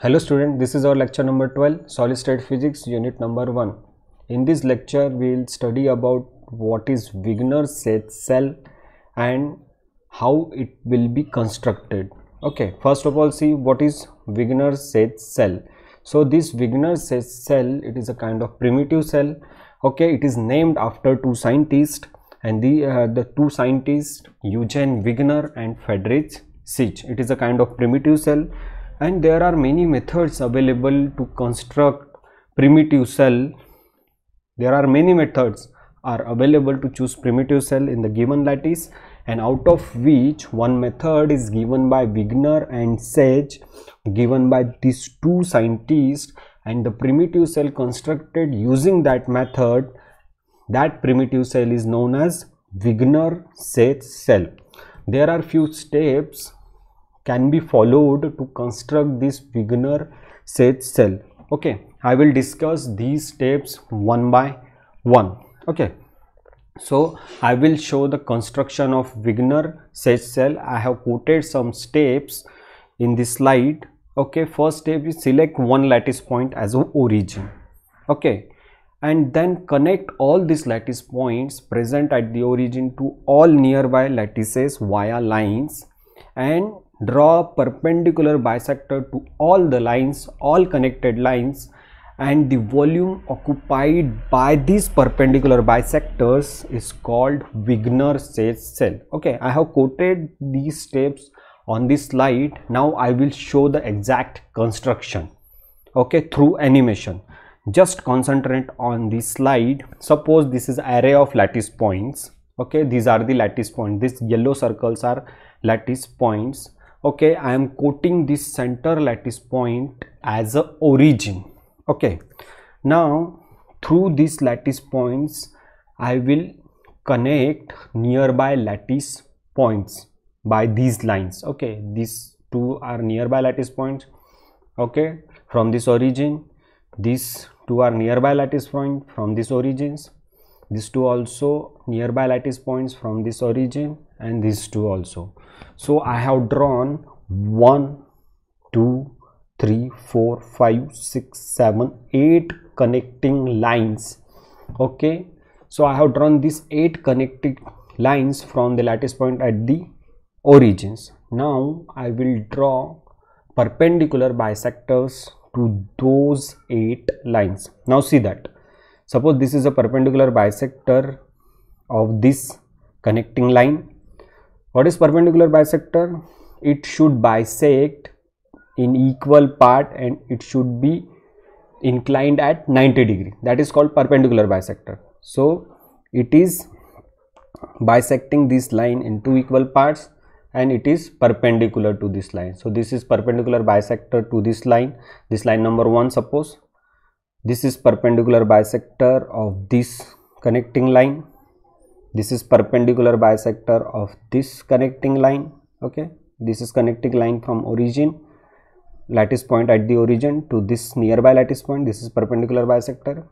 Hello student, this is our lecture number 12, solid state physics unit number 1. In this lecture, we will study about what is Wigner set cell and how it will be constructed. Okay, first of all see what is Wigner set cell. So this Wigner set cell, it is a kind of primitive cell. Okay, it is named after two scientists and the, uh, the two scientists Eugene Wigner and Friedrich Sich. It is a kind of primitive cell and there are many methods available to construct primitive cell there are many methods are available to choose primitive cell in the given lattice and out of which one method is given by Wigner and Sage given by these two scientists and the primitive cell constructed using that method that primitive cell is known as Wigner Sage cell. There are few steps can be followed to construct this beginner set cell okay i will discuss these steps one by one okay so i will show the construction of beginner set cell i have quoted some steps in this slide okay first step is select one lattice point as a origin okay and then connect all these lattice points present at the origin to all nearby lattices via lines and draw perpendicular bisector to all the lines all connected lines and the volume occupied by these perpendicular bisectors is called Wigner-Sayce cell okay i have quoted these steps on this slide now i will show the exact construction okay through animation just concentrate on this slide suppose this is array of lattice points okay these are the lattice points these yellow circles are lattice points okay i am quoting this center lattice point as a origin okay now through these lattice points i will connect nearby lattice points by these lines okay these two are nearby lattice points okay from this origin these two are nearby lattice point from these origins these two also nearby lattice points from this origin and these two also so i have drawn one two three four five six seven eight connecting lines okay so i have drawn these eight connecting lines from the lattice point at the origins now i will draw perpendicular bisectors to those eight lines now see that suppose this is a perpendicular bisector of this connecting line what is perpendicular bisector it should bisect in equal part and it should be inclined at 90 degree that is called perpendicular bisector so it is bisecting this line in two equal parts and it is perpendicular to this line so this is perpendicular bisector to this line this line number 1 suppose this is perpendicular bisector of this connecting line this is perpendicular bisector of this connecting line okay this is connecting line from origin lattice point at the origin to this nearby lattice point this is perpendicular bisector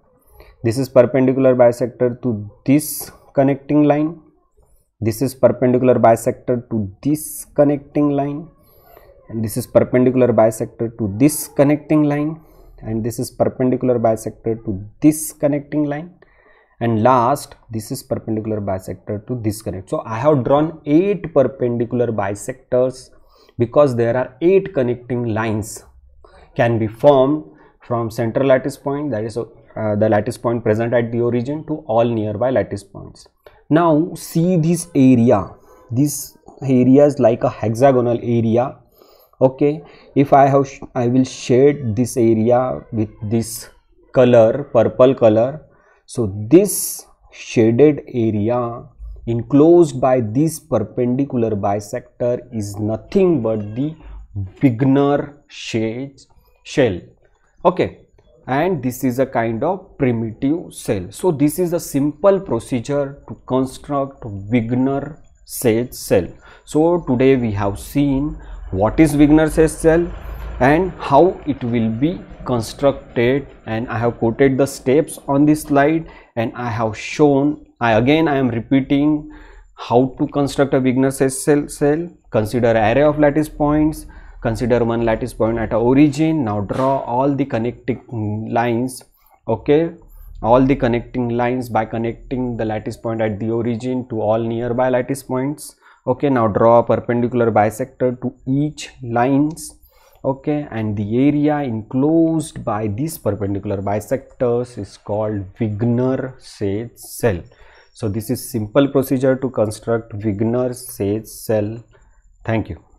this is perpendicular bisector to this connecting line this is perpendicular bisector to this connecting line and this is perpendicular bisector to this connecting line and this is perpendicular bisector to this connecting line and last this is perpendicular bisector to this connect so i have drawn eight perpendicular bisectors because there are eight connecting lines can be formed from central lattice point that is uh, the lattice point present at the origin to all nearby lattice points now see this area this area is like a hexagonal area okay if i have i will shade this area with this color purple color so this shaded area enclosed by this perpendicular bisector is nothing but the beginner shades shell okay and this is a kind of primitive cell so this is a simple procedure to construct beginner shade cell so today we have seen what is Wigner's cell and how it will be constructed and I have quoted the steps on this slide and I have shown I again I am repeating how to construct a Wigner's cell cell consider array of lattice points consider one lattice point at a origin now draw all the connecting lines okay all the connecting lines by connecting the lattice point at the origin to all nearby lattice points okay now draw a perpendicular bisector to each lines okay and the area enclosed by these perpendicular bisectors is called Wigner Sage cell so this is simple procedure to construct Wigner Sage cell thank you